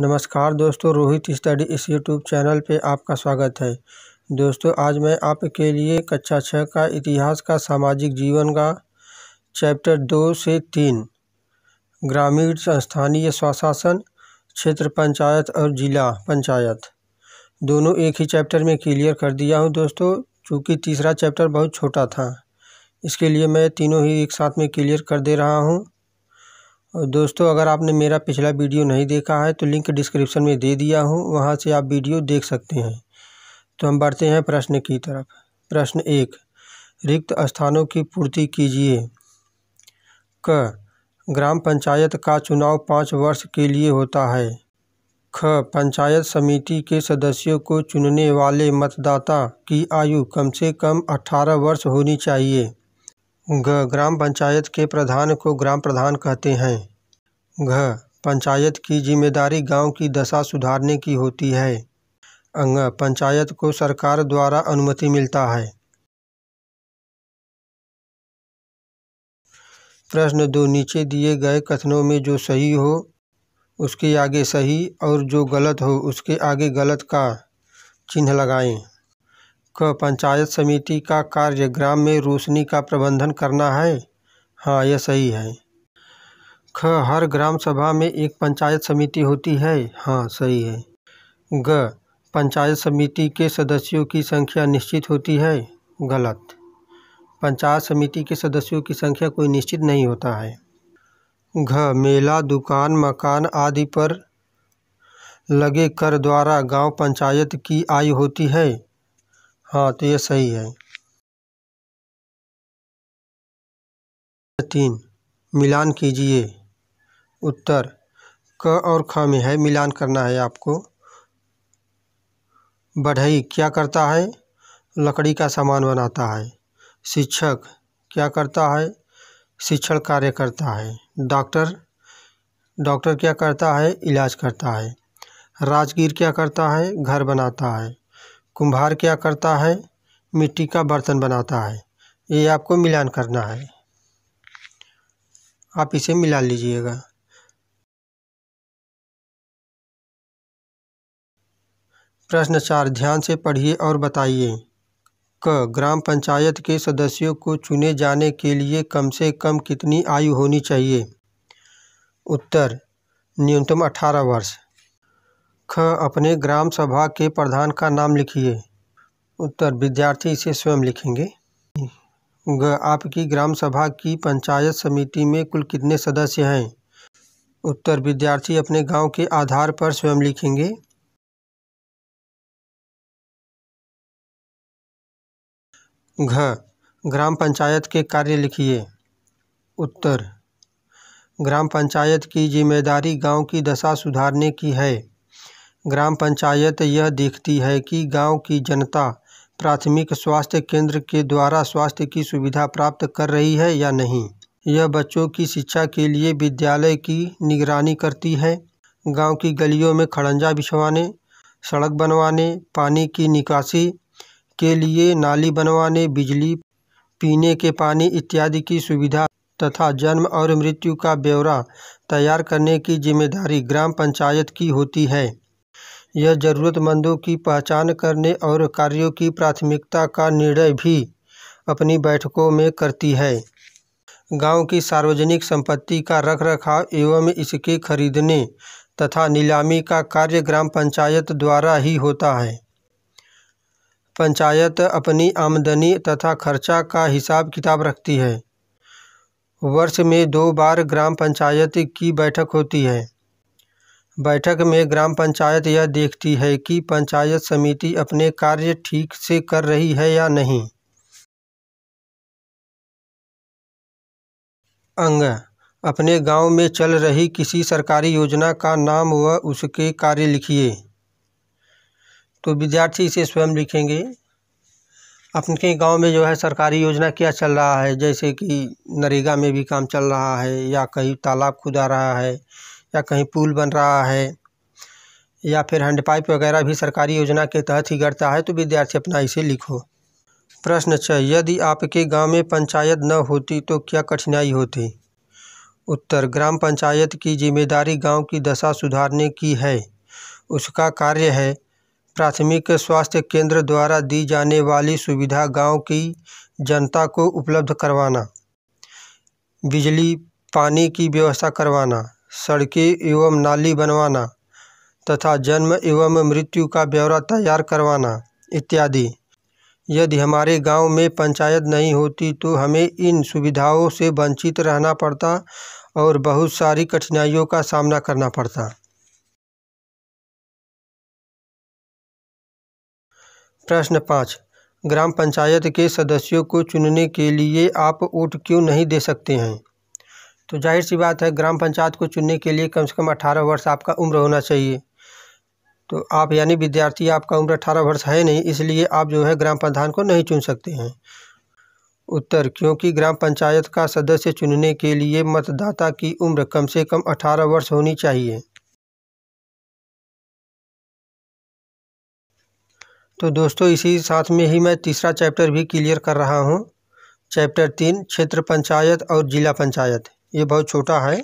नमस्कार दोस्तों रोहित स्टडी इस यूट्यूब चैनल पे आपका स्वागत है दोस्तों आज मैं आपके लिए कक्षा छः का इतिहास का सामाजिक जीवन का चैप्टर दो से तीन ग्रामीण स्थानीय स्वशासन क्षेत्र पंचायत और जिला पंचायत दोनों एक ही चैप्टर में क्लियर कर दिया हूँ दोस्तों चूँकि तीसरा चैप्टर बहुत छोटा था इसके लिए मैं तीनों ही एक साथ में क्लियर कर दे रहा हूँ और दोस्तों अगर आपने मेरा पिछला वीडियो नहीं देखा है तो लिंक डिस्क्रिप्शन में दे दिया हूँ वहाँ से आप वीडियो देख सकते हैं तो हम बढ़ते हैं प्रश्न की तरफ प्रश्न एक रिक्त स्थानों की पूर्ति कीजिए क ग्राम पंचायत का चुनाव पाँच वर्ष के लिए होता है ख पंचायत समिति के सदस्यों को चुनने वाले मतदाता की आयु कम से कम अठारह वर्ष होनी चाहिए घ ग्राम पंचायत के प्रधान को ग्राम प्रधान कहते हैं घ पंचायत की जिम्मेदारी गांव की दशा सुधारने की होती है अंग पंचायत को सरकार द्वारा अनुमति मिलता है प्रश्न दो नीचे दिए गए कथनों में जो सही हो उसके आगे सही और जो गलत हो उसके आगे गलत का चिन्ह लगाएं क पंचायत समिति का कार्य ग्राम में रोशनी का प्रबंधन करना है हाँ यह सही है ख हर ग्राम सभा में एक पंचायत समिति होती है हाँ सही है ग पंचायत समिति के सदस्यों की संख्या निश्चित होती है गलत पंचायत समिति के सदस्यों की संख्या कोई निश्चित नहीं होता है घ मेला दुकान मकान आदि पर लगे कर द्वारा गांव पंचायत की आय होती है हाँ तो ये सही है तीन मिलान कीजिए उत्तर क और ख में है मिलान करना है आपको बढ़ई क्या करता है लकड़ी का सामान बनाता है शिक्षक क्या करता है शिक्षण कार्य करता है डॉक्टर डॉक्टर क्या करता है इलाज करता है राजगीर क्या करता है घर बनाता है कुम्हार क्या करता है मिट्टी का बर्तन बनाता है ये आपको मिलान करना है आप इसे मिला लीजिएगा प्रश्न चार ध्यान से पढ़िए और बताइए क ग्राम पंचायत के सदस्यों को चुने जाने के लिए कम से कम कितनी आयु होनी चाहिए उत्तर न्यूनतम अठारह वर्ष ख अपने ग्राम सभा के प्रधान का नाम लिखिए उत्तर विद्यार्थी इसे स्वयं लिखेंगे ग आपकी ग्राम सभा की पंचायत समिति में कुल कितने सदस्य हैं उत्तर विद्यार्थी अपने गांव के आधार पर स्वयं लिखेंगे घ ग्राम पंचायत के कार्य लिखिए उत्तर ग्राम पंचायत की जिम्मेदारी गांव की दशा सुधारने की है ग्राम पंचायत यह देखती है कि गांव की जनता प्राथमिक स्वास्थ्य केंद्र के द्वारा स्वास्थ्य की सुविधा प्राप्त कर रही है या नहीं यह बच्चों की शिक्षा के लिए विद्यालय की निगरानी करती है गांव की गलियों में खड़ंजा बिछवाने सड़क बनवाने पानी की निकासी के लिए नाली बनवाने बिजली पीने के पानी इत्यादि की सुविधा तथा जन्म और मृत्यु का ब्यौरा तैयार करने की जिम्मेदारी ग्राम पंचायत की होती है यह ज़रूरतमंदों की पहचान करने और कार्यों की प्राथमिकता का निर्णय भी अपनी बैठकों में करती है गाँव की सार्वजनिक संपत्ति का रखरखाव एवं इसके खरीदने तथा नीलामी का कार्य ग्राम पंचायत द्वारा ही होता है पंचायत अपनी आमदनी तथा खर्चा का हिसाब किताब रखती है वर्ष में दो बार ग्राम पंचायत की बैठक होती है बैठक में ग्राम पंचायत यह देखती है कि पंचायत समिति अपने कार्य ठीक से कर रही है या नहीं अंग अपने गांव में चल रही किसी सरकारी योजना का नाम व उसके कार्य लिखिए तो विद्यार्थी इसे स्वयं लिखेंगे अपने गांव में जो है सरकारी योजना क्या चल रहा है जैसे कि नरेगा में भी काम चल रहा है या कहीं तालाब खुदा रहा है या कहीं पुल बन रहा है या फिर हैंडपाइप वगैरह भी सरकारी योजना के तहत ही गड़ता है तो विद्यार्थी अपना इसे लिखो प्रश्न छः यदि आपके गांव में पंचायत न होती तो क्या कठिनाई होती उत्तर ग्राम पंचायत की जिम्मेदारी गांव की दशा सुधारने की है उसका कार्य है प्राथमिक स्वास्थ्य केंद्र द्वारा दी जाने वाली सुविधा गांव की जनता को उपलब्ध करवाना बिजली पानी की व्यवस्था करवाना सड़कें एवं नाली बनवाना तथा जन्म एवं मृत्यु का ब्यौरा तैयार करवाना इत्यादि यदि हमारे गांव में पंचायत नहीं होती तो हमें इन सुविधाओं से वंचित रहना पड़ता और बहुत सारी कठिनाइयों का सामना करना पड़ता प्रश्न पाँच ग्राम पंचायत के सदस्यों को चुनने के लिए आप वोट क्यों नहीं दे सकते हैं तो जाहिर सी बात है ग्राम पंचायत को चुनने के लिए कम से कम अठारह वर्ष आपका उम्र होना चाहिए तो आप यानी विद्यार्थी आपका उम्र अठारह वर्ष है नहीं इसलिए आप जो है ग्राम प्रधान को नहीं चुन सकते हैं उत्तर क्योंकि ग्राम पंचायत का सदस्य चुनने के लिए मतदाता की उम्र कम से कम अठारह वर्ष होनी चाहिए तो दोस्तों इसी साथ में ही मैं तीसरा चैप्टर भी क्लियर कर रहा हूँ चैप्टर तीन क्षेत्र पंचायत और जिला पंचायत ये बहुत छोटा है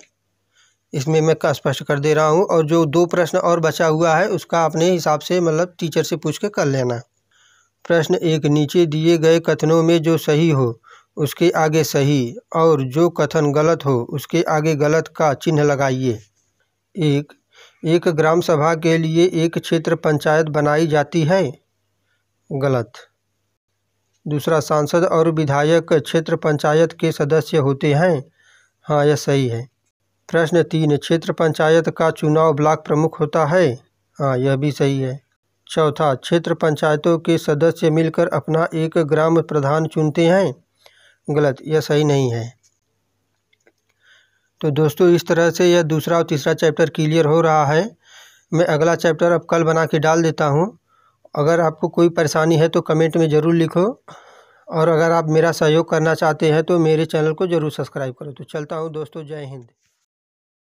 इसमें मैं स्पष्ट कर दे रहा हूँ और जो दो प्रश्न और बचा हुआ है उसका अपने हिसाब से मतलब टीचर से पूछ के कर लेना प्रश्न एक नीचे दिए गए कथनों में जो सही हो उसके आगे सही और जो कथन गलत हो उसके आगे गलत का चिन्ह लगाइए एक एक ग्राम सभा के लिए एक क्षेत्र पंचायत बनाई जाती है गलत दूसरा सांसद और विधायक क्षेत्र पंचायत के सदस्य होते हैं हाँ यह सही है प्रश्न तीन क्षेत्र पंचायत का चुनाव ब्लॉक प्रमुख होता है हाँ यह भी सही है चौथा क्षेत्र पंचायतों के सदस्य मिलकर अपना एक ग्राम प्रधान चुनते हैं गलत यह सही नहीं है तो दोस्तों इस तरह से यह दूसरा और तीसरा चैप्टर क्लियर हो रहा है मैं अगला चैप्टर अब कल बना के डाल देता हूँ अगर आपको कोई परेशानी है तो कमेंट में ज़रूर लिखो और अगर आप मेरा सहयोग करना चाहते हैं तो मेरे चैनल को ज़रूर सब्सक्राइब करें तो चलता हूँ दोस्तों जय हिंद